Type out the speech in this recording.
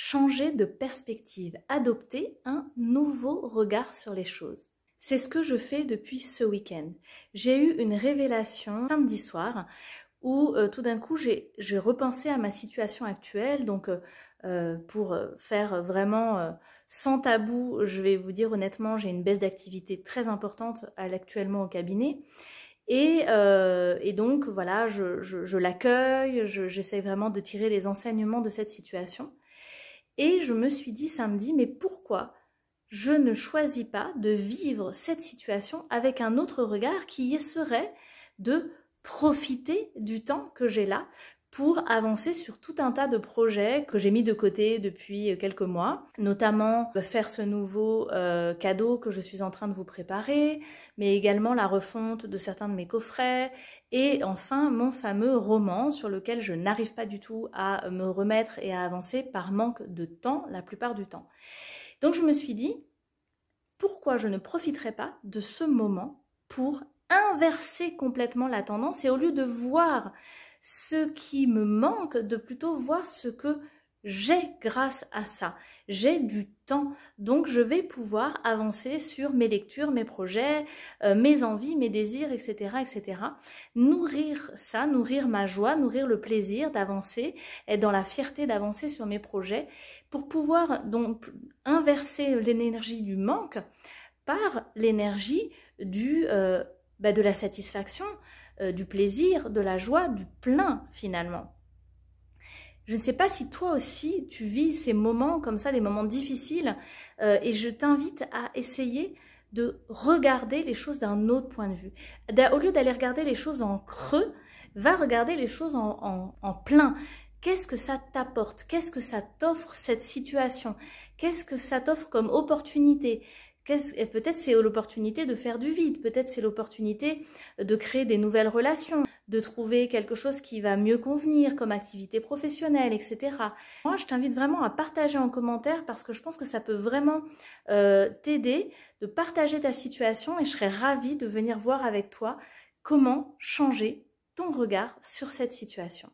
changer de perspective, adopter un nouveau regard sur les choses. C'est ce que je fais depuis ce week-end. J'ai eu une révélation samedi soir où euh, tout d'un coup j'ai repensé à ma situation actuelle. Donc euh, euh, pour faire vraiment sans tabou, je vais vous dire honnêtement, j'ai une baisse d'activité très importante actuellement au cabinet. Et, donc voilà, je, je l'accueille, j'essaie vraiment de tirer les enseignements de cette situation. Et je me suis dit samedi, mais pourquoi je ne choisis pas de vivre cette situation avec un autre regard qui y serait de profiter du temps que j'ai là pour avancer sur tout un tas de projets que j'ai mis de côté depuis euh, quelques mois, notamment bah, faire ce nouveau euh, cadeau que je suis en train de vous préparer, mais également la refonte de certains de mes coffrets, et enfin mon fameux roman sur lequel je n'arrive pas du tout à euh, me remettre et à avancer par manque de temps la plupart du temps. Donc je me suis dit, pourquoi je ne profiterais pas de ce moment pour inverser complètement la tendance et au lieu de voir ce qui me manque, de plutôt voir ce que j'ai grâce à ça. J'ai du temps, donc je vais pouvoir avancer sur mes lectures, mes projets, euh, mes envies, mes désirs, etc., etc. Nourrir ça, nourrir ma joie, nourrir le plaisir d'avancer, et dans la fierté d'avancer sur mes projets, pour pouvoir donc inverser l'énergie du manque par l'énergie du euh, bah, de la satisfaction, euh, du plaisir, de la joie, du plein finalement. Je ne sais pas si toi aussi tu vis ces moments comme ça, des moments difficiles, euh, et je t'invite à essayer de regarder les choses d'un autre point de vue. Au lieu d'aller regarder les choses en creux, va regarder les choses en plein. Qu'est-ce que ça t'apporte Qu'est-ce que ça t'offre cette situation Qu'est-ce que ça t'offre comme opportunité Peut-être c'est l'opportunité de faire du vide, peut-être c'est l'opportunité de créer des nouvelles relations, de trouver quelque chose qui va mieux convenir comme activité professionnelle, etc. Moi, je t'invite vraiment à partager en commentaire parce que je pense que ça peut vraiment euh, t'aider de partager ta situation et je serais ravie de venir voir avec toi comment changer ton regard sur cette situation.